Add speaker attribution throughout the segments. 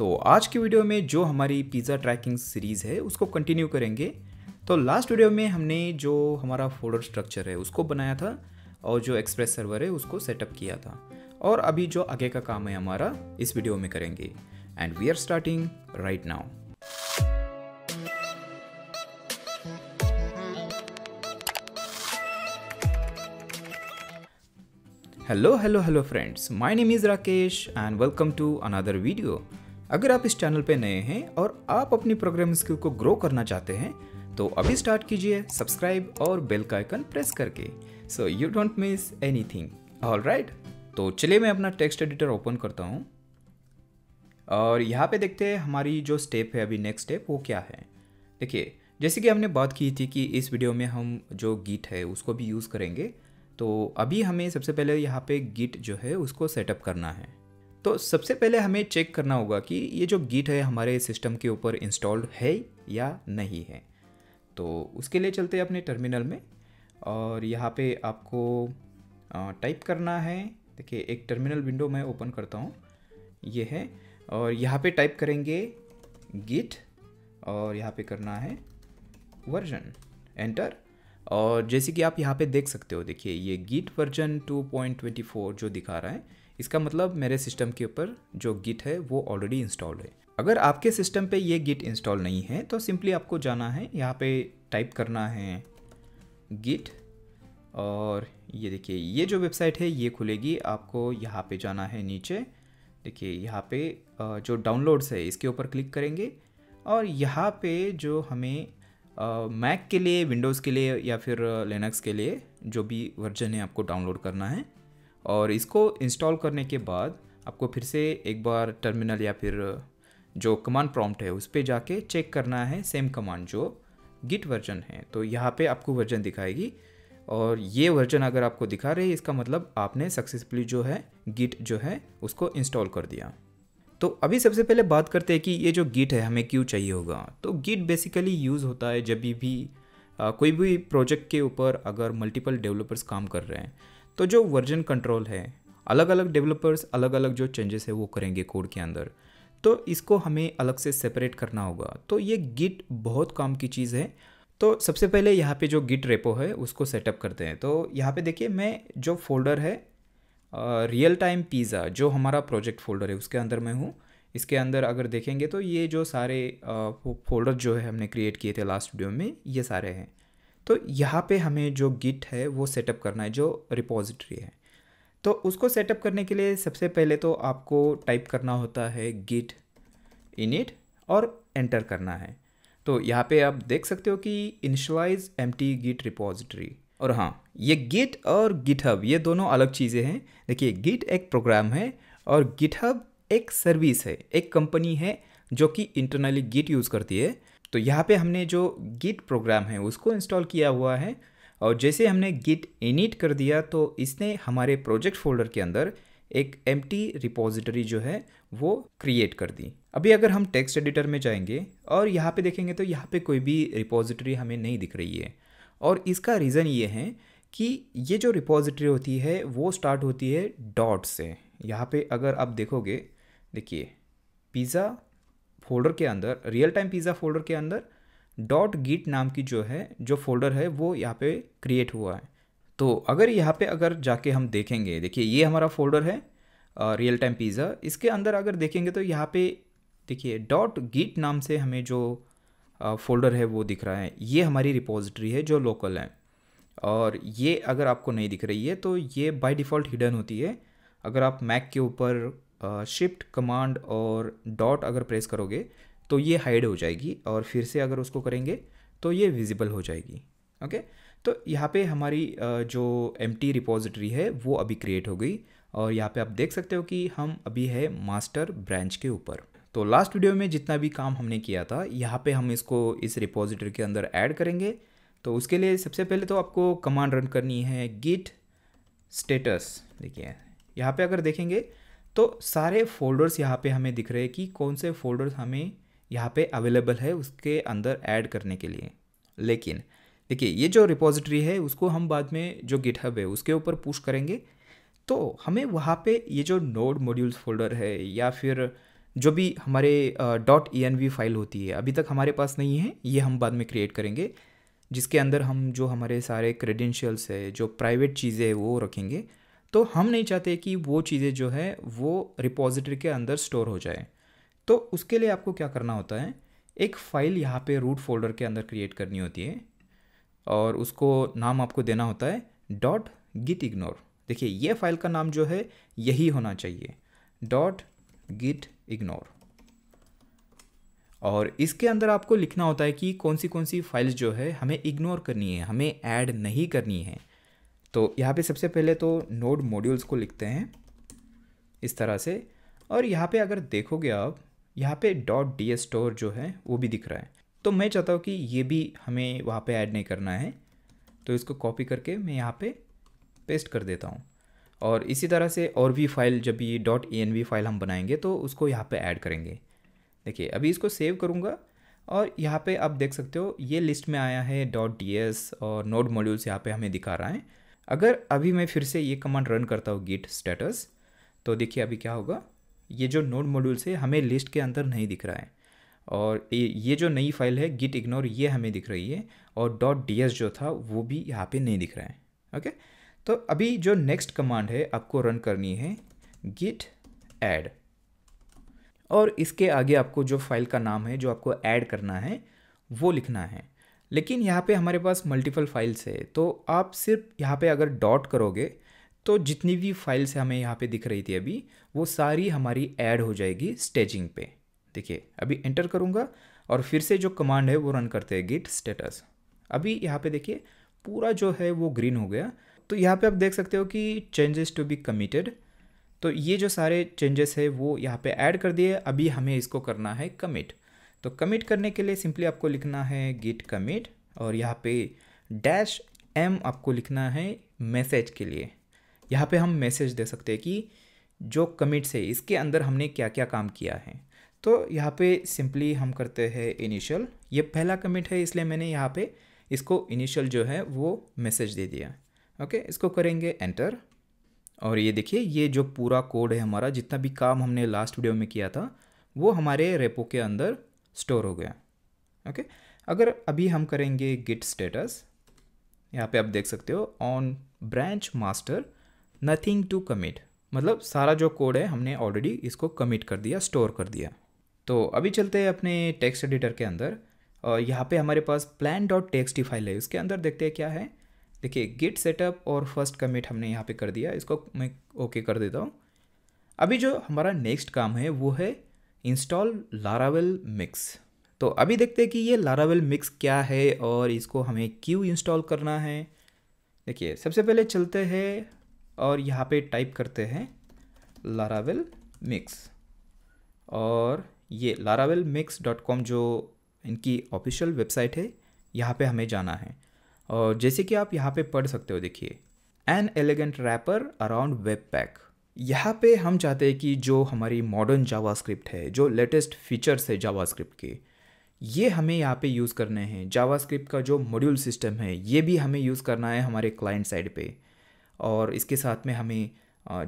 Speaker 1: तो आज की वीडियो में जो हमारी पिज़्ज़ा ट्रैकिंग सीरीज़ है उसको कंटिन्यू करेंगे तो लास्ट वीडियो में हमने जो हमारा फोल्डर स्ट्रक्चर है उसको बनाया था और जो एक्सप्रेस सर्वर है उसको सेटअप किया था और अभी जो आगे का काम है हमारा इस वीडियो में करेंगे and we are starting right now hello hello hello friends my name is Rakesh and welcome to another video अगर आप इस चैनल पर नए हैं और आप अपनी प्रोग्रामिंग स्किल को ग्रो करना चाहते हैं तो अभी स्टार्ट कीजिए सब्सक्राइब और बेल का आइकन प्रेस करके so you don't miss anything all right तो चलिए मैं अपना टेक्स्ट एडिटर ओपन करता हूँ और यहाँ पे देखते हैं हमारी जो स्टेप है अभी नेक्स्ट स्टेप वो क्या है देखिए जैसे कि हमने बात की थी कि इस वीडियो में हम जो गीट है उसको भी यूज़ करेंगे तो अभी हमें सबसे पहले यहाँ पे गिट जो है उसको सेटअप करना है तो सबसे पहले हमें चेक करना होगा कि ये जो गीट है हमारे सिस्टम के ऊपर इंस्टॉल्ड है या नहीं है तो उसके लिए चलते हैं अपने टर्मिनल में और यहाँ पे आपको टाइप करना है देखिए एक टर्मिनल विंडो मैं ओपन करता हूँ ये है और यहाँ पे टाइप करेंगे गिट और यहाँ पे करना है वर्जन एंटर और जैसे कि आप यहाँ पे देख सकते हो देखिए ये गिट वर्जन 2.24 जो दिखा रहा है इसका मतलब मेरे सिस्टम के ऊपर जो गिट है वो ऑलरेडी इंस्टॉल है अगर आपके सिस्टम पे ये गिट इंस्टॉल नहीं है तो सिंपली आपको जाना है यहाँ पे टाइप करना है गिट और ये देखिए ये जो वेबसाइट है ये खुलेगी आपको यहाँ पे जाना है नीचे देखिए यहाँ पे जो डाउनलोड्स है इसके ऊपर क्लिक करेंगे और यहाँ पे जो हमें मैक के लिए विंडोज़ के लिए या फिर लिनक्स के लिए जो भी वर्जन है आपको डाउनलोड करना है और इसको इंस्टॉल करने के बाद आपको फिर से एक बार टर्मिनल या फिर जो कमांड प्रॉम्प्ट है उस पर जाके चेक करना है सेम कमांड जो गिट वर्जन है तो यहाँ पे आपको वर्जन दिखाएगी और ये वर्जन अगर आपको दिखा रही है इसका मतलब आपने सक्सेसफुली जो है गिट जो है उसको इंस्टॉल कर दिया तो अभी सबसे पहले बात करते हैं कि ये जो गिट है हमें क्यों चाहिए होगा तो गिट बेसिकली यूज़ होता है जब भी आ, कोई भी प्रोजेक्ट के ऊपर अगर मल्टीपल डेवलपर्स काम कर रहे हैं तो जो वर्जन कंट्रोल है अलग अलग डेवलपर्स अलग अलग जो चेंजेस है वो करेंगे कोड के अंदर तो इसको हमें अलग से सेपरेट करना होगा तो ये गिट बहुत काम की चीज़ है तो सबसे पहले यहाँ पे जो गिट रेपो है उसको सेटअप करते हैं तो यहाँ पे देखिए मैं जो फोल्डर है रियल टाइम पिज़्ज़ा जो हमारा प्रोजेक्ट फोल्डर है उसके अंदर मैं हूँ इसके अंदर अगर देखेंगे तो ये जो सारे फोल्डर जो है हमने क्रिएट किए थे लास्ट वीडियो में ये सारे हैं तो यहाँ पे हमें जो गिट है वो सेटअप करना है जो रिपोजिटरी है तो उसको सेटअप करने के लिए सबसे पहले तो आपको टाइप करना होता है गिट इनिट और एंटर करना है तो यहाँ पे आप देख सकते हो कि initialize empty Git repository और हाँ ये गिट और गिटहब ये दोनों अलग चीज़ें हैं देखिए गिट एक प्रोग्राम है और गिटहब एक सर्विस है एक कंपनी है जो कि इंटरनली गिट यूज़ करती है तो यहाँ पे हमने जो गिट प्रोग्राम है उसको इंस्टॉल किया हुआ है और जैसे हमने गिट इनिट कर दिया तो इसने हमारे प्रोजेक्ट फोल्डर के अंदर एक एम रिपोजिटरी जो है वो क्रिएट कर दी अभी अगर हम टेक्स्ट एडिटर में जाएंगे और यहाँ पे देखेंगे तो यहाँ पे कोई भी रिपोजिटरी हमें नहीं दिख रही है और इसका रीज़न ये है कि ये जो रिपोजिटरी होती है वो स्टार्ट होती है डॉट से यहाँ पे अगर आप देखोगे देखिए पिज़्ज़ा फोल्डर के अंदर रियल टाइम पिज़्ज़ा फोल्डर के अंदर डॉट गिट नाम की जो है जो फोल्डर है वो यहाँ पे क्रिएट हुआ है तो अगर यहाँ पे अगर जाके हम देखेंगे देखिए ये हमारा फोल्डर है रियल टाइम पिज़्ज़ा इसके अंदर अगर देखेंगे तो यहाँ पे देखिए डॉट गिट नाम से हमें जो फोल्डर है वो दिख रहा है ये हमारी रिपोजिटरी है जो लोकल है और ये अगर आपको नहीं दिख रही है तो ये बाय डिफ़ॉल्ट हिडन होती है अगर आप मैक के ऊपर शिफ्ट कमांड और डॉट अगर प्रेस करोगे तो ये हाइड हो जाएगी और फिर से अगर उसको करेंगे तो ये विजिबल हो जाएगी ओके तो यहाँ पे हमारी जो एम टी रिपोजिटरी है वो अभी क्रिएट हो गई और यहाँ पे आप देख सकते हो कि हम अभी है मास्टर ब्रांच के ऊपर तो लास्ट वीडियो में जितना भी काम हमने किया था यहाँ पे हम इसको इस रिपोजिटरी के अंदर ऐड करेंगे तो उसके लिए सबसे पहले तो आपको कमांड रन करनी है गिट स्टेटस देखिए यहाँ पे अगर देखेंगे तो सारे फोल्डर्स यहाँ पे हमें दिख रहे हैं कि कौन से फोल्डर्स हमें यहाँ पे अवेलेबल है उसके अंदर ऐड करने के लिए लेकिन देखिए ये जो रिपोजिटरी है उसको हम बाद में जो गिटहब है उसके ऊपर पुश करेंगे तो हमें वहाँ पे ये जो नोड मॉड्यूल्स फोल्डर है या फिर जो भी हमारे डॉट ई फाइल होती है अभी तक हमारे पास नहीं है ये हम बाद में क्रिएट करेंगे जिसके अंदर हम जो हमारे सारे क्रेडेंशियल्स है जो प्राइवेट चीज़ें हैं वो रखेंगे तो हम नहीं चाहते कि वो चीज़ें जो है वो रिपोजिटरी के अंदर स्टोर हो जाए तो उसके लिए आपको क्या करना होता है एक फ़ाइल यहाँ पे रूट फोल्डर के अंदर क्रिएट करनी होती है और उसको नाम आपको देना होता है डॉट गिट इग्नोर देखिए ये फाइल का नाम जो है यही होना चाहिए डॉट गिट इग्नोर और इसके अंदर आपको लिखना होता है कि कौन सी कौन सी फाइल्स जो है हमें इग्नोर करनी है हमें ऐड नहीं करनी है तो यहाँ पे सबसे पहले तो नोड मॉड्यूल्स को लिखते हैं इस तरह से और यहाँ पे अगर देखोगे आप यहाँ पे डॉट डी स्टोर जो है वो भी दिख रहा है तो मैं चाहता हूँ कि ये भी हमें वहाँ पे ऐड नहीं करना है तो इसको कॉपी करके मैं यहाँ पे पेस्ट कर देता हूँ और इसी तरह से और भी फाइल जब ये डॉट ई फाइल हम बनाएंगे तो उसको यहाँ पे ऐड करेंगे देखिए अभी इसको सेव करूँगा और यहाँ पे आप देख सकते हो ये लिस्ट में आया है डॉट डी और नोड मॉड्यूल्स यहाँ पे हमें दिखा रहा है अगर अभी मैं फिर से ये कमांड रन करता हूँ गिट स्टेटस तो देखिए अभी क्या होगा ये जो नोड मॉड्यूल से हमें लिस्ट के अंदर नहीं दिख रहा है और ये जो नई फाइल है गिट इग्नोर ये हमें दिख रही है और डॉट डी जो था वो भी यहाँ पे नहीं दिख रहा है ओके तो अभी जो नेक्स्ट कमांड है आपको रन करनी है गिट एड और इसके आगे आपको जो फाइल का नाम है जो आपको ऐड करना है वो लिखना है लेकिन यहाँ पे हमारे पास मल्टीपल फाइल्स है तो आप सिर्फ यहाँ पे अगर डॉट करोगे तो जितनी भी फाइल्स हमें यहाँ पे दिख रही थी अभी वो सारी हमारी ऐड हो जाएगी स्टेजिंग पे देखिए अभी एंटर करूँगा और फिर से जो कमांड है वो रन करते हैं गिट स्टेटस अभी यहाँ पे देखिए पूरा जो है वो ग्रीन हो गया तो यहाँ पे आप देख सकते हो कि चेंजेस टू बी कमिटेड तो ये जो सारे चेंजेस है वो यहाँ पे ऐड कर दिए अभी हमें इसको करना है कमिट तो कमिट करने के लिए सिंपली आपको लिखना है गिट कमिट और यहाँ पे डैश एम आपको लिखना है मैसेज के लिए यहाँ पे हम मैसेज दे सकते हैं कि जो कमिट से इसके अंदर हमने क्या क्या काम किया है तो यहाँ पे सिंपली हम करते हैं इनिशियल ये पहला कमिट है इसलिए मैंने यहाँ पे इसको इनिशियल जो है वो मैसेज दे दिया ओके इसको करेंगे एंटर और ये देखिए ये जो पूरा कोड है हमारा जितना भी काम हमने लास्ट वीडियो में किया था वो हमारे रेपो के अंदर स्टोर हो गया ओके okay? अगर अभी हम करेंगे गिट स्टेटस यहाँ पे आप देख सकते हो on branch master nothing to commit मतलब सारा जो कोड है हमने ऑलरेडी इसको कमिट कर दिया स्टोर कर दिया तो अभी चलते हैं अपने टेक्स्ट एडिटर के अंदर और यहाँ पे हमारे पास प्लान डॉट टेक्स्ट फाइल है उसके अंदर देखते हैं क्या है देखिए गिट सेटअप और फर्स्ट कमिट हमने यहाँ पे कर दिया इसको मैं ओके okay कर देता हूँ अभी जो हमारा नेक्स्ट काम है वो है इंस्टॉल लारावेल मिक्स तो अभी देखते हैं कि ये लारावेल मिक्स क्या है और इसको हमें क्यों इंस्टॉल करना है देखिए सबसे पहले चलते हैं और यहाँ पे टाइप करते हैं लारावेल मिक्स और ये लारावेल मिक्स डॉट कॉम जो इनकी ऑफिशियल वेबसाइट है यहाँ पे हमें जाना है और जैसे कि आप यहाँ पे पढ़ सकते हो देखिए an elegant wrapper around webpack यहाँ पे हम चाहते हैं कि जो हमारी मॉडर्न जावास्क्रिप्ट है जो लेटेस्ट फीचर्स है जावास्क्रिप्ट के ये हमें यहाँ पे यूज़ करने हैं जावास्क्रिप्ट का जो मॉड्यूल सिस्टम है ये भी हमें यूज़ करना है हमारे क्लाइंट साइड पे और इसके साथ में हमें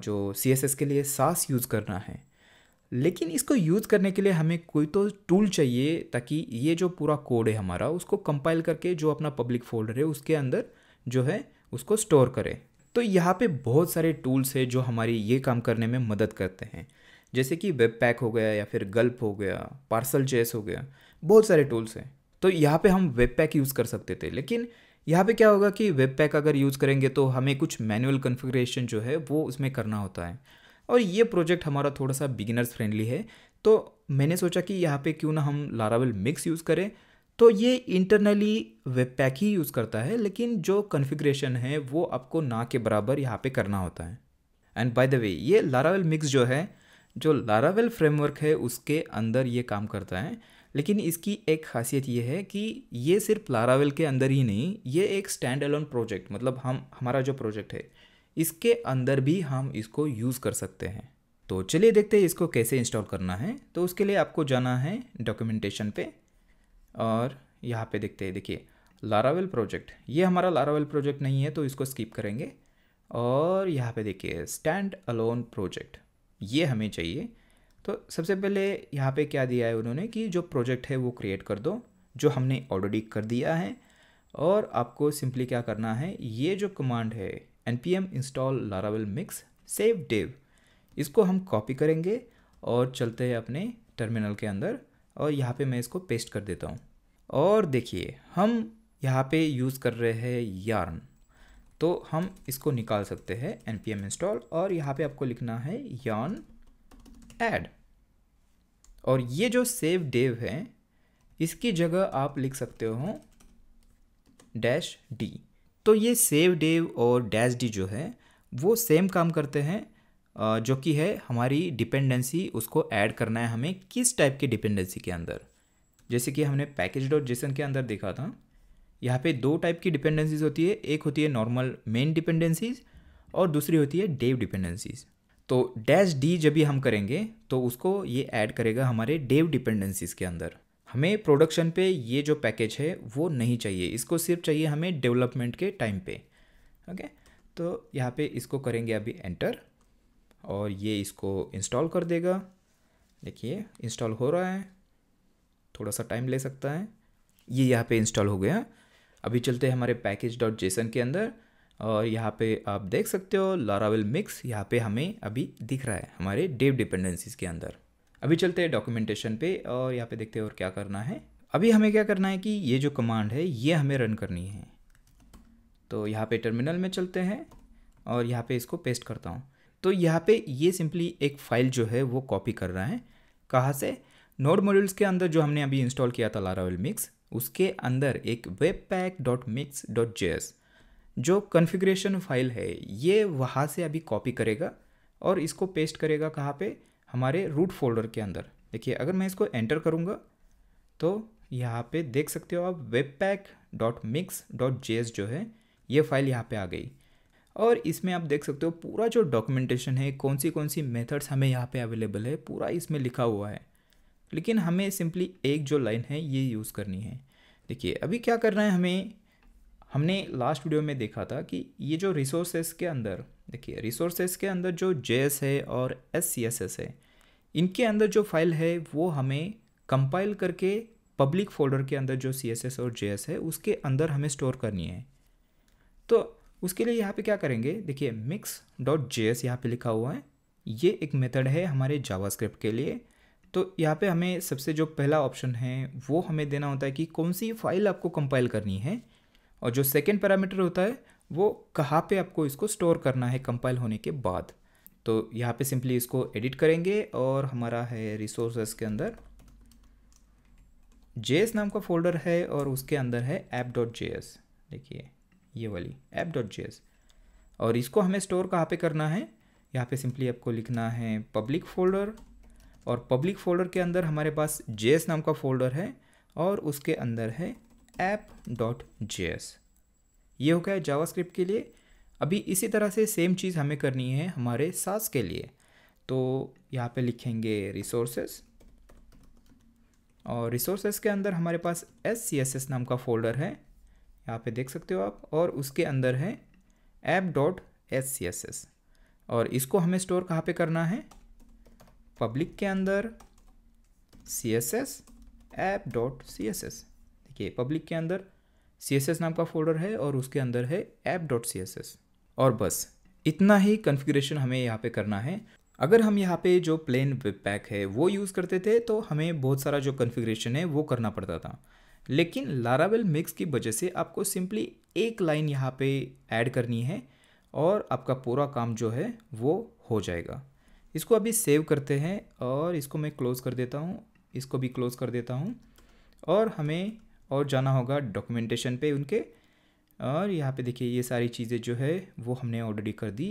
Speaker 1: जो सी के लिए सास यूज़ करना है लेकिन इसको यूज़ करने के लिए हमें कोई तो टूल चाहिए ताकि ये जो पूरा कोड है हमारा उसको कंपाइल करके जो अपना पब्लिक फोल्डर है उसके अंदर जो है उसको स्टोर करें तो यहाँ पे बहुत सारे टूल्स है जो हमारी ये काम करने में मदद करते हैं जैसे कि वेब पैक हो गया या फिर गल्प हो गया पार्सल चेस हो गया बहुत सारे टूल्स हैं तो यहाँ पे हम वेब पैक यूज़ कर सकते थे लेकिन यहाँ पे क्या होगा कि वेब पैक अगर यूज़ करेंगे तो हमें कुछ मैनुअल कन्फिग्रेशन जो है वो उसमें करना होता है और ये प्रोजेक्ट हमारा थोड़ा सा बिगिनर्स फ्रेंडली है तो मैंने सोचा कि यहाँ पे क्यों ना हम लारावेल मिक्स यूज़ करें तो ये इंटरनली वेब पैक ही यूज़ करता है लेकिन जो कन्फिग्रेशन है वो आपको ना के बराबर यहाँ पे करना होता है एंड बाय द वे ये लारावेल मिक्स जो है जो लारावेल फ्रेमवर्क है उसके अंदर ये काम करता है लेकिन इसकी एक खासियत ये है कि ये सिर्फ लारावेल के अंदर ही नहीं ये एक स्टैंड अलोन प्रोजेक्ट मतलब हम हमारा जो प्रोजेक्ट है इसके अंदर भी हम इसको यूज़ कर सकते हैं तो चलिए देखते हैं इसको कैसे इंस्टॉल करना है तो उसके लिए आपको जाना है डॉक्यूमेंटेशन पे और यहाँ पे देखते हैं देखिए लारावेल प्रोजेक्ट ये हमारा लारावेल प्रोजेक्ट नहीं है तो इसको स्किप करेंगे और यहाँ पे देखिए स्टैंड अलोन प्रोजेक्ट ये हमें चाहिए तो सबसे पहले यहाँ पे क्या दिया है उन्होंने कि जो प्रोजेक्ट है वो क्रिएट कर दो जो हमने ऑलरेडी कर दिया है और आपको सिंपली क्या करना है ये जो कमांड है N P M install Laravel mix save dev इसको हम कॉपी करेंगे और चलते हैं अपने टर्मिनल के अंदर और यहाँ पे मैं इसको पेस्ट कर देता हूँ और देखिए हम यहाँ पे यूज़ कर रहे हैं यार्न तो हम इसको निकाल सकते हैं एन पी एम इंस्टॉल और यहाँ पे आपको लिखना है यार्न एड और ये जो सेव डेव है इसकी जगह आप लिख सकते हो डैश डी तो ये सेव डेव और डैश डी जो है वो सेम काम करते हैं जो कि है हमारी डिपेंडेंसी उसको ऐड करना है हमें किस टाइप की डिपेंडेंसी के अंदर जैसे कि हमने पैकेज डॉट जेसन के अंदर देखा था यहाँ पे दो टाइप की डिपेंडेंसीज होती है एक होती है नॉर्मल मेन डिपेंडेंसीज और दूसरी होती है डेव डिपेंडेंसीज तो डैश डी जब भी हम करेंगे तो उसको ये ऐड करेगा हमारे डेव डिपेंडेंसीज के अंदर हमें प्रोडक्शन पे ये जो पैकेज है वो नहीं चाहिए इसको सिर्फ चाहिए हमें डेवलपमेंट के टाइम पे ओके तो यहाँ पे इसको करेंगे अभी एंटर और ये इसको इंस्टॉल कर देगा देखिए इंस्टॉल हो रहा है थोड़ा सा टाइम ले सकता है ये यहाँ पे इंस्टॉल हो गया अभी चलते हैं हमारे पैकेज डॉट जेसन के अंदर और यहाँ पे आप देख सकते हो लारावेल मिक्स यहाँ पे हमें अभी दिख रहा है हमारे डेव डिपेंडेंसीज के अंदर अभी चलते हैं डॉक्यूमेंटेशन पे और यहाँ पे देखते हैं और क्या करना है अभी हमें क्या करना है कि ये जो कमांड है ये हमें रन करनी है तो यहाँ पे टर्मिनल में चलते हैं और यहाँ पे इसको पेस्ट करता हूँ तो यहाँ पे ये सिंपली एक फ़ाइल जो है वो कॉपी कर रहा है कहाँ से नोड मॉड्यूल्स के अंदर जो हमने अभी इंस्टॉल किया था लारावेल मिक्स उसके अंदर एक webpack dot mix dot J जो कन्फिग्रेशन फाइल है ये वहाँ से अभी कॉपी करेगा और इसको पेस्ट करेगा कहाँ पे हमारे रूट फोल्डर के अंदर देखिए अगर मैं इसको एंटर करूँगा तो यहाँ पे देख सकते हो आप webpack dot mix dot J जो है ये फाइल यहाँ पे आ गई और इसमें आप देख सकते हो पूरा जो डॉक्यूमेंटेशन है कौन सी कौन सी मेथड्स हमें यहाँ पे अवेलेबल है पूरा इसमें लिखा हुआ है लेकिन हमें सिंपली एक जो लाइन है ये यूज़ करनी है देखिए अभी क्या करना है हमें हमने लास्ट वीडियो में देखा था कि ये जो रिसोर्सेस के अंदर देखिए रिसोर्सेस के अंदर जो जे है और एस है इनके अंदर जो फाइल है वो हमें कंपाइल करके पब्लिक फोल्डर के अंदर जो सी और जे है उसके अंदर हमें स्टोर करनी है तो उसके लिए यहाँ पे क्या करेंगे देखिए मिक्स डॉट जे एस यहाँ पर लिखा हुआ है ये एक मेथड है हमारे जावास्क्रिप्ट के लिए तो यहाँ पे हमें सबसे जो पहला ऑप्शन है वो हमें देना होता है कि कौन सी फाइल आपको कंपाइल करनी है और जो सेकेंड पैरामीटर होता है वो कहाँ पे आपको इसको स्टोर करना है कंपाइल होने के बाद तो यहाँ पे सिंपली इसको एडिट करेंगे और हमारा है रिसोर्सेस के अंदर जे नाम का फोल्डर है और उसके अंदर है ऐप डॉट जे देखिए ये वाली ऐप डॉट जे और इसको हमें स्टोर कहाँ पे करना है यहाँ पे सिंपली आपको लिखना है पब्लिक फोल्डर और पब्लिक फोल्डर के अंदर हमारे पास जे नाम का फोल्डर है और उसके अंदर है ऐप डॉट जे ये हो गया स्क्रिप्ट के लिए अभी इसी तरह से सेम चीज़ हमें करनी है हमारे सास के लिए तो यहाँ पे लिखेंगे रिसोर्सेस और रिसोर्सेस के अंदर हमारे पास एस सी एस एस नाम का फोल्डर है यहाँ पे देख सकते हो आप और उसके अंदर है app dot S C S S और इसको हमें स्टोर कहाँ पे करना है पब्लिक के अंदर C S S app dot C S S देखिए पब्लिक के अंदर सी एस एस नाम का फोल्डर है और उसके अंदर है app dot C S S और बस इतना ही कन्फिग्रेशन हमें यहाँ पे करना है अगर हम यहाँ पे जो प्लेन वेब पैक है वो यूज़ करते थे तो हमें बहुत सारा जो कन्फिग्रेशन है वो करना पड़ता था लेकिन लारावेल मिक्स की वजह से आपको सिंपली एक लाइन यहाँ पे ऐड करनी है और आपका पूरा काम जो है वो हो जाएगा इसको अभी सेव करते हैं और इसको मैं क्लोज़ कर देता हूँ इसको भी क्लोज़ कर देता हूँ और हमें और जाना होगा डॉक्यूमेंटेशन पे उनके और यहाँ पे देखिए ये सारी चीज़ें जो है वो हमने ऑलरेडी कर दी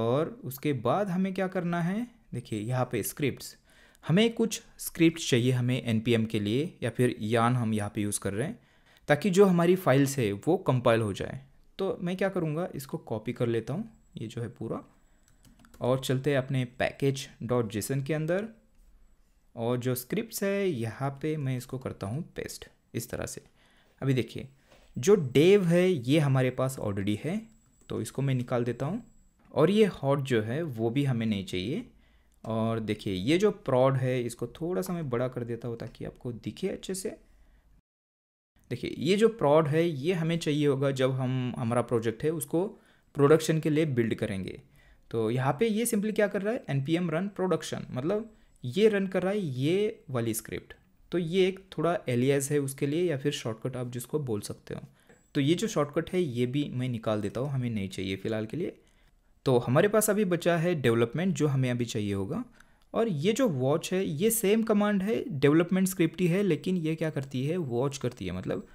Speaker 1: और उसके बाद हमें क्या करना है देखिए यहाँ पे स्क्रिप्ट्स हमें कुछ स्क्रिप्ट चाहिए हमें एन के लिए या फिर यान हम यहाँ पे यूज़ कर रहे हैं ताकि जो हमारी फाइल्स है वो कंपाइल हो जाए तो मैं क्या करूँगा इसको कॉपी कर लेता हूँ ये जो है पूरा और चलते हैं अपने पैकेज डॉट जेसन के अंदर और जो स्क्रिप्ट है यहाँ पे मैं इसको करता हूँ पेस्ट इस तरह से अभी देखिए जो डेव है ये हमारे पास ऑलरेडी है तो इसको मैं निकाल देता हूँ और ये हॉट जो है वो भी हमें नहीं चाहिए और देखिए ये जो प्रॉड है इसको थोड़ा सा मैं बड़ा कर देता हूँ ताकि आपको दिखे अच्छे से देखिए ये जो प्रॉड है ये हमें चाहिए होगा जब हम हमारा प्रोजेक्ट है उसको प्रोडक्शन के लिए बिल्ड करेंगे तो यहाँ पे ये सिंपली क्या कर रहा है N P M run production मतलब ये रन कर रहा है ये वाली स्क्रिप्ट तो ये एक थोड़ा एलियाज है उसके लिए या फिर शॉर्टकट आप जिसको बोल सकते हो तो ये जो शॉर्टकट है ये भी मैं निकाल देता हूँ हमें नहीं चाहिए फ़िलहाल के लिए तो हमारे पास अभी बचा है डेवलपमेंट जो हमें अभी चाहिए होगा और ये जो वॉच है ये सेम कमांड है डेवलपमेंट स्क्रिप्ट ही है लेकिन ये क्या करती है वॉच करती है मतलब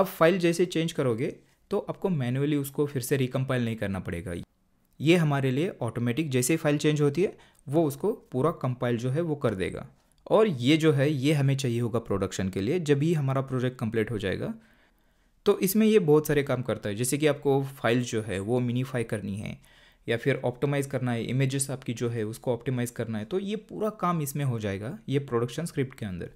Speaker 1: आप फाइल जैसे चेंज करोगे तो आपको मैनुअली उसको फिर से रिकम्पाइल नहीं करना पड़ेगा ये हमारे लिए ऑटोमेटिक जैसे ही फाइल चेंज होती है वो उसको पूरा कंपाइल जो है वो कर देगा और ये जो है ये हमें चाहिए होगा प्रोडक्शन के लिए जब ही हमारा प्रोजेक्ट कंप्लीट हो जाएगा तो इसमें ये बहुत सारे काम करता है जैसे कि आपको फाइल जो है वो मिनीफाई करनी है या फिर ऑप्टिमाइज़ करना है इमेजेस आपकी जो है उसको ऑप्टिमाइज़ करना है तो ये पूरा काम इसमें हो जाएगा ये प्रोडक्शन स्क्रिप्ट के अंदर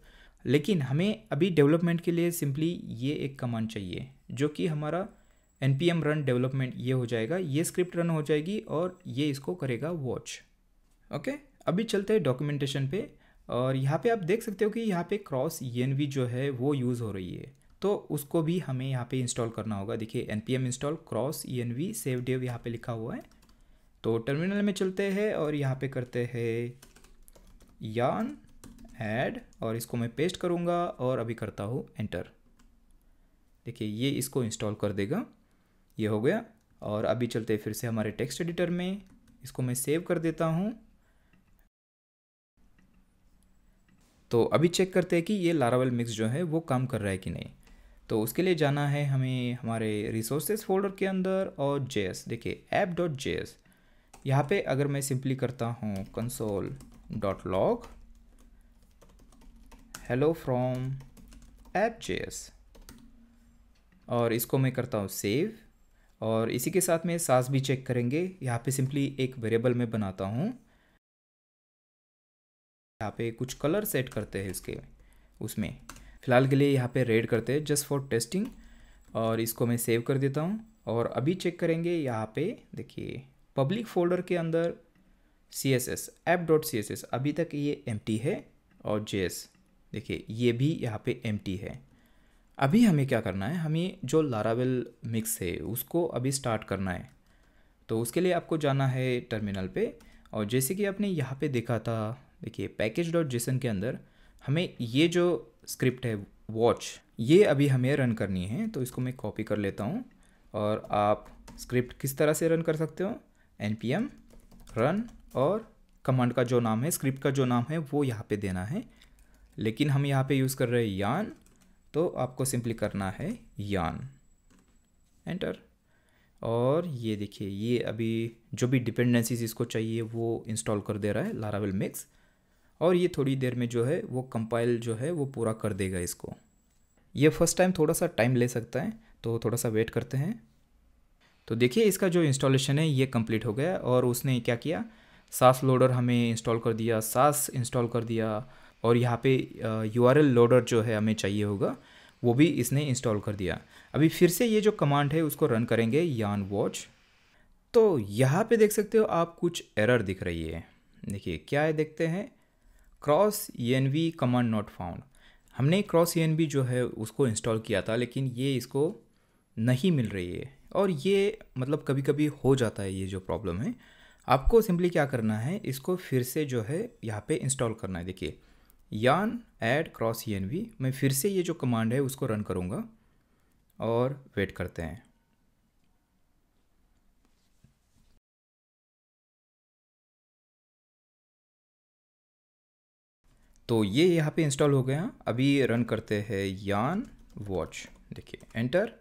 Speaker 1: लेकिन हमें अभी डेवलपमेंट के लिए सिंपली ये एक कमांड चाहिए जो कि हमारा N P M run development ये हो जाएगा ये स्क्रिप्ट रन हो जाएगी और ये इसको करेगा वॉच ओके अभी चलते हैं डॉक्यूमेंटेशन पे और यहाँ पे आप देख सकते हो कि यहाँ पे क्रॉस ई e जो है वो यूज़ हो रही है तो उसको भी हमें यहाँ पे इंस्टॉल करना होगा देखिए N P M install cross E N V save dev यहाँ पर लिखा हुआ है तो टर्मिनल में चलते हैं और यहाँ पे करते हैं यान ऐड और इसको मैं पेस्ट करूँगा और अभी करता हूँ एंटर देखिए ये इसको इंस्टॉल कर देगा ये हो गया और अभी चलते फिर से हमारे टेक्स्ट एडिटर में इसको मैं सेव कर देता हूँ तो अभी चेक करते हैं कि ये लारावेल मिक्स जो है वो काम कर रहा है कि नहीं तो उसके लिए जाना है हमें हमारे रिसोर्सेज फोल्डर के अंदर और जे देखिए ऐप डॉट जे यहाँ पे अगर मैं सिंपली करता हूँ console dot log hello from app J और इसको मैं करता हूँ सेव और इसी के साथ में सास भी चेक करेंगे यहाँ पे सिंपली एक वेरिएबल में बनाता हूँ यहाँ पे कुछ कलर सेट करते हैं इसके उसमें फ़िलहाल के लिए यहाँ पे रेड करते हैं जस्ट फॉर टेस्टिंग और इसको मैं सेव कर देता हूँ और अभी चेक करेंगे यहाँ पे देखिए पब्लिक फोल्डर के अंदर C S S app dot C S S अभी तक ये एम है और जे एस देखिए ये भी यहाँ पे एम है अभी हमें क्या करना है हमें जो लारावेल मिक्स है उसको अभी स्टार्ट करना है तो उसके लिए आपको जाना है टर्मिनल पे और जैसे कि आपने यहाँ पे देखा था देखिए पैकेज डॉट जेसन के अंदर हमें ये जो स्क्रिप्ट है वॉच ये अभी हमें रन करनी है तो इसको मैं कॉपी कर लेता हूँ और आप स्क्रिप्ट किस तरह से रन कर सकते हो npm run और कमांड का जो नाम है स्क्रिप्ट का जो नाम है वो यहाँ पे देना है लेकिन हम यहाँ पे यूज़ कर रहे हैं यान तो आपको सिंपली करना है यान एंटर और ये देखिए ये अभी जो भी डिपेंडेंसीज इसको चाहिए वो इंस्टॉल कर दे रहा है लारावेल मिक्स और ये थोड़ी देर में जो है वो कंपाइल जो है वो पूरा कर देगा इसको ये फर्स्ट टाइम थोड़ा सा टाइम ले सकता है तो थोड़ा सा वेट करते हैं तो देखिए इसका जो इंस्टॉलेशन है ये कंप्लीट हो गया और उसने क्या किया सास लोडर हमें इंस्टॉल कर दिया सास इंस्टॉल कर दिया और यहाँ पे यू आर लोडर जो है हमें चाहिए होगा वो भी इसने इंस्टॉल कर दिया अभी फिर से ये जो कमांड है उसको रन करेंगे यान वॉच तो यहाँ पे देख सकते हो आप कुछ एरर दिख रही है देखिए क्या है देखते हैं cross env command not found हमने क्रॉस एन e जो है उसको इंस्टॉल किया था लेकिन ये इसको नहीं मिल रही है और ये मतलब कभी कभी हो जाता है ये जो प्रॉब्लम है आपको सिंपली क्या करना है इसको फिर से जो है यहाँ पे इंस्टॉल करना है देखिए यान ऐड क्रॉस ई मैं फिर से ये जो कमांड है उसको रन करूँगा और वेट करते हैं तो ये यहाँ पे इंस्टॉल हो गया अभी रन करते हैं यान वॉच देखिए एंटर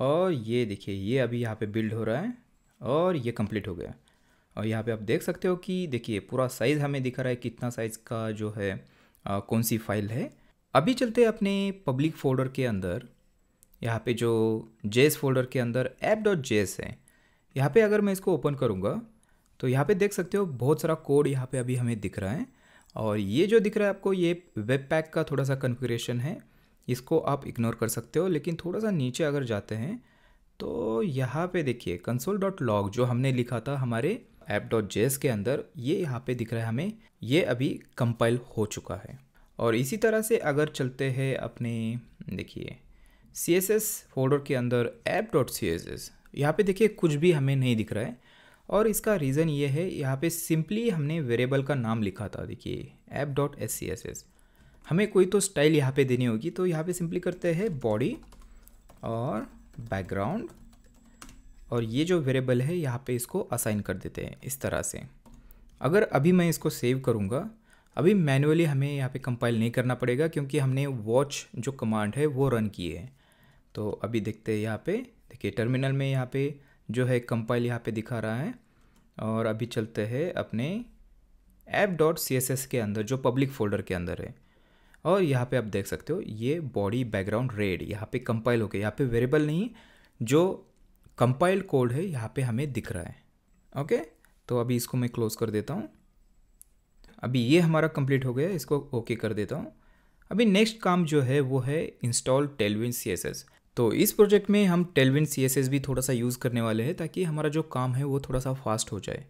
Speaker 1: और ये देखिए ये अभी यहाँ पे बिल्ड हो रहा है और ये कंप्लीट हो गया और यहाँ पे आप देख सकते हो कि देखिए पूरा साइज़ हमें दिख रहा है कितना साइज़ का जो है आ, कौन सी फाइल है अभी चलते अपने पब्लिक फोल्डर के अंदर यहाँ पे जो जेस फोल्डर के अंदर ऐप डॉट जेस है यहाँ पे अगर मैं इसको ओपन करूँगा तो यहाँ पे देख सकते हो बहुत सारा कोड यहाँ पे अभी हमें दिख रहा है और ये जो दिख रहा है आपको ये वेब पैक का थोड़ा सा कन्फिग्रेशन है इसको आप इग्नोर कर सकते हो लेकिन थोड़ा सा नीचे अगर जाते हैं तो यहाँ पे देखिए कंसोल डॉट लॉग जो हमने लिखा था हमारे ऐप डॉट जेस के अंदर ये यहाँ पे दिख रहा है हमें ये अभी कंपाइल हो चुका है और इसी तरह से अगर चलते हैं अपने देखिए सी एस एस फोल्डर के अंदर app dot C S S यहाँ पर देखिए कुछ भी हमें नहीं दिख रहा है और इसका रीज़न ये है यहाँ पे सिंपली हमने वेरिएबल का नाम लिखा था देखिए app dot S C S S हमें कोई तो स्टाइल यहाँ पे देनी होगी तो यहाँ पे सिंपली करते हैं बॉडी और बैकग्राउंड और ये जो वेरिएबल है यहाँ पे इसको असाइन कर देते हैं इस तरह से अगर अभी मैं इसको सेव करूँगा अभी मैनुअली हमें यहाँ पे कंपाइल नहीं करना पड़ेगा क्योंकि हमने वॉच जो कमांड है वो रन की है तो अभी देखते हैं यहाँ पे देखिए टर्मिनल में यहाँ पे जो है कंपाइल यहाँ पे दिखा रहा है और अभी चलते हैं अपने app dot C S S के अंदर जो पब्लिक फोल्डर के अंदर है और यहाँ पे आप देख सकते हो ये बॉडी बैकग्राउंड रेड यहाँ पे कंपाइल हो गया यहाँ पे वेरिएबल नहीं जो कंपाइल कोड है यहाँ पे हमें दिख रहा है ओके तो अभी इसको मैं क्लोज़ कर देता हूँ अभी ये हमारा कंप्लीट हो गया इसको ओके कर देता हूँ अभी नेक्स्ट काम जो है वो है इंस्टॉल टेलविन सी तो इस प्रोजेक्ट में हम टेलविन सी भी थोड़ा सा यूज़ करने वाले हैं ताकि हमारा जो काम है वो थोड़ा सा फास्ट हो जाए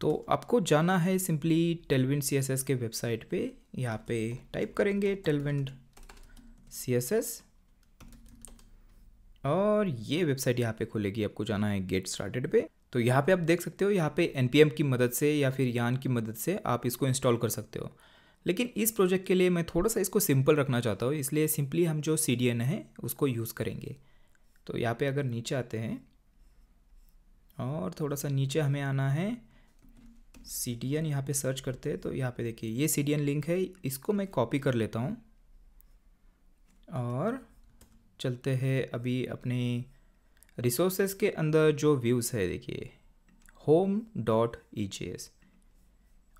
Speaker 1: तो आपको जाना है simply Tailwind C S S के वेबसाइट पे यहाँ पे टाइप करेंगे टेलविंड सी एस एस और ये वेबसाइट यहाँ पे खुलेगी आपको जाना है गेट स्टार्टेड पे तो यहाँ पे आप देख सकते हो यहाँ पे एन की मदद से या फिर यान की मदद से आप इसको इंस्टॉल कर सकते हो लेकिन इस प्रोजेक्ट के लिए मैं थोड़ा सा इसको सिंपल रखना चाहता हूँ इसलिए सिंपली हम जो सी है उसको यूज़ करेंगे तो यहाँ पे अगर नीचे आते हैं और थोड़ा सा नीचे हमें आना है सी डी एन यहाँ पर सर्च करते हैं तो यहाँ पे देखिए ये सी डी एन लिंक है इसको मैं कॉपी कर लेता हूँ और चलते हैं अभी अपने रिसोर्सेस के अंदर जो व्यूज़ है देखिए home dot E J S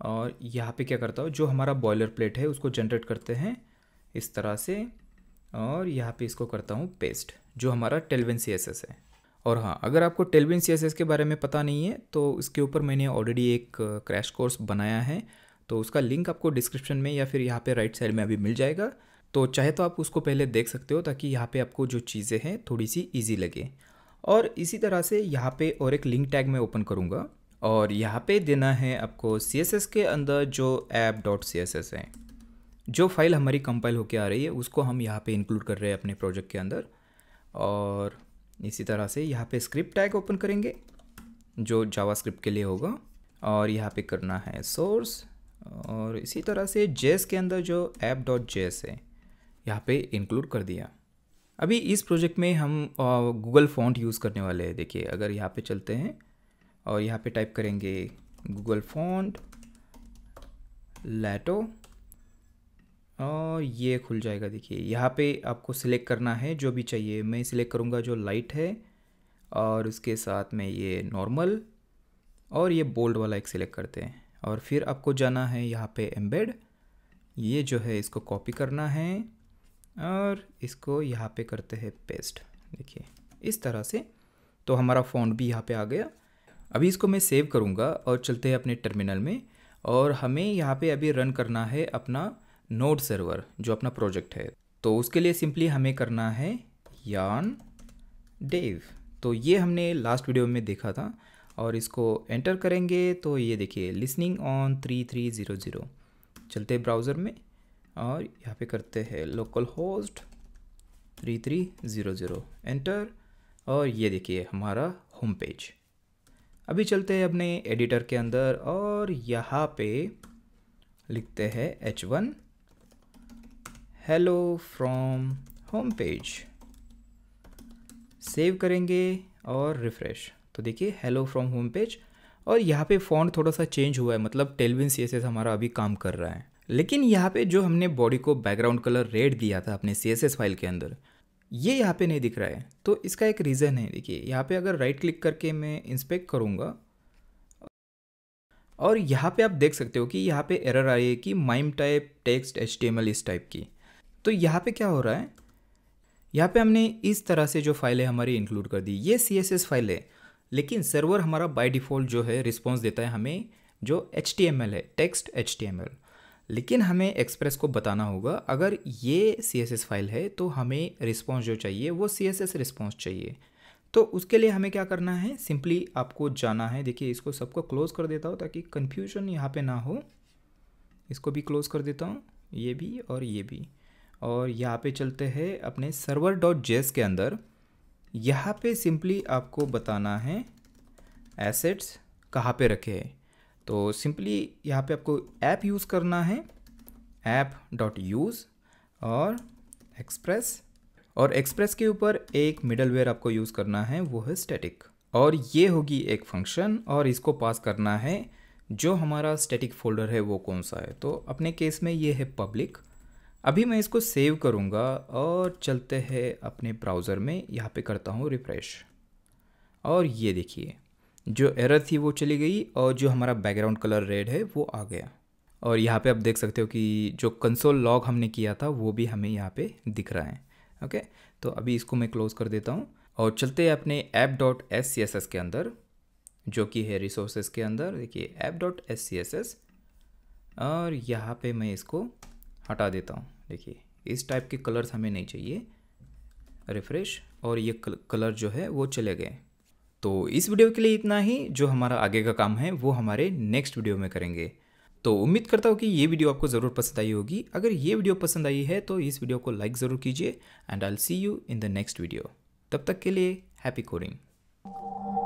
Speaker 1: और यहाँ पे क्या करता हूँ जो हमारा बॉयलर प्लेट है उसको जनरेट करते हैं इस तरह से और यहाँ पे इसको करता हूँ पेस्ट जो हमारा टेलवेंसी एस एस है और हाँ अगर आपको टेलविन सी के बारे में पता नहीं है तो इसके ऊपर मैंने ऑलरेडी एक क्रैश कोर्स बनाया है तो उसका लिंक आपको डिस्क्रिप्शन में या फिर यहाँ पे राइट साइड में अभी मिल जाएगा तो चाहे तो आप उसको पहले देख सकते हो ताकि यहाँ पे आपको जो चीज़ें हैं थोड़ी सी इजी लगे और इसी तरह से यहाँ पे और एक लिंक टैग मैं ओपन करूँगा और यहाँ पे देना है आपको सी के अंदर जो ऐप डॉट सी है जो फाइल हमारी कंपाइल होकर आ रही है उसको हम यहाँ पे इंक्लूड कर रहे हैं अपने प्रोजेक्ट के अंदर और इसी तरह से यहाँ पे स्क्रिप्ट टैग ओपन करेंगे जो जावास्क्रिप्ट के लिए होगा और यहाँ पे करना है सोर्स और इसी तरह से जेस के अंदर जो ऐप डॉट जेस है यहाँ पे इंक्लूड कर दिया अभी इस प्रोजेक्ट में हम गूगल फॉन्ट यूज़ करने वाले हैं देखिए अगर यहाँ पे चलते हैं और यहाँ पे टाइप करेंगे गूगल फॉन्ट लैटो और ये खुल जाएगा देखिए यहाँ पे आपको सिलेक्ट करना है जो भी चाहिए मैं सिलेक्ट करूँगा जो लाइट है और उसके साथ में ये नॉर्मल और ये बोल्ड वाला एक सिलेक्ट करते हैं और फिर आपको जाना है यहाँ पे एम्बेड ये जो है इसको कॉपी करना है और इसको यहाँ पे करते हैं पेस्ट देखिए इस तरह से तो हमारा फ़ोन भी यहाँ पे आ गया अभी इसको मैं सेव करूँगा और चलते हैं अपने टर्मिनल में और हमें यहाँ पे अभी रन करना है अपना नोड सर्वर जो अपना प्रोजेक्ट है तो उसके लिए सिंपली हमें करना है यान डेव तो ये हमने लास्ट वीडियो में देखा था और इसको एंटर करेंगे तो ये देखिए listening on three three zero zero चलते ब्राउज़र में और यहाँ पे करते हैं localhost three three zero zero enter और ये देखिए हमारा होम पेज अभी चलते हैं अपने एडिटर के अंदर और यहाँ पे लिखते हैं H one hello from home page save करेंगे और रिफ़्रेश तो देखिए हेलो फ्रॉम होम पेज और यहाँ पे फ़ॉन्ट थोड़ा सा चेंज हुआ है मतलब टेलविन सी हमारा अभी काम कर रहा है लेकिन यहाँ पे जो हमने बॉडी को बैकग्राउंड कलर रेड दिया था अपने सी फाइल के अंदर ये यहाँ पे नहीं दिख रहा है तो इसका एक रीज़न है देखिए यहाँ पे अगर राइट क्लिक करके मैं इंस्पेक्ट करूँगा और यहाँ पे आप देख सकते हो कि यहाँ पे एरर आ रही है कि माइम टाइप टेक्स्ट एच इस टाइप की तो यहाँ पे क्या हो रहा है यहाँ पे हमने इस तरह से जो फाइल है हमारी इंक्लूड कर दी ये सी एस एस फाइल है लेकिन सर्वर हमारा बाय डिफ़ॉल्ट जो है रिस्पॉन्स देता है हमें जो एच टी एम एल है text H T M L लेकिन हमें एक्सप्रेस को बताना होगा अगर ये सी एस एस फाइल है तो हमें रिस्पॉन्स जो चाहिए वो सी एस एस रिस्पॉन्स चाहिए तो उसके लिए हमें क्या करना है सिंपली आपको जाना है देखिए इसको सबको क्लोज़ कर देता हूँ ताकि कन्फ्यूजन यहाँ पे ना हो इसको भी क्लोज़ कर देता हूँ ये भी और ये भी और यहाँ पे चलते हैं अपने सर्वर डॉट जेस के अंदर यहाँ पे सिंपली आपको बताना है एसेट्स कहाँ पे रखे हैं तो सिंपली यहाँ पे आपको ऐप यूज़ करना है ऐप डॉट यूज़ और एक्सप्रेस और एक्सप्रेस के ऊपर एक मिडलवेयर आपको यूज़ करना है वो है स्टैटिक और ये होगी एक फंक्शन और इसको पास करना है जो हमारा स्टैटिक फोल्डर है वो कौन सा है तो अपने केस में ये है पब्लिक अभी मैं इसको सेव करूँगा और चलते हैं अपने ब्राउज़र में यहाँ पे करता हूँ रिफ़्रेश और ये देखिए जो एरर थी वो चली गई और जो हमारा बैकग्राउंड कलर रेड है वो आ गया और यहाँ पे आप देख सकते हो कि जो कंसोल लॉग हमने किया था वो भी हमें यहाँ पे दिख रहा है ओके तो अभी इसको मैं क्लोज़ कर देता हूँ और चलते हैं अपने app dot S C S S के अंदर जो कि है रिसोर्सेज के अंदर देखिए app dot S C S S और यहाँ पर मैं इसको हटा देता हूँ देखिए इस टाइप के कलर्स हमें नहीं चाहिए रिफ्रेश और ये कलर जो है वो चले गए तो इस वीडियो के लिए इतना ही जो हमारा आगे का काम है वो हमारे नेक्स्ट वीडियो में करेंगे तो उम्मीद करता हूँ कि ये वीडियो आपको ज़रूर पसंद आई होगी अगर ये वीडियो पसंद आई है तो इस वीडियो को लाइक ज़रूर कीजिए and I see you in the next video तब तक के लिए हैप्पी कोडिंग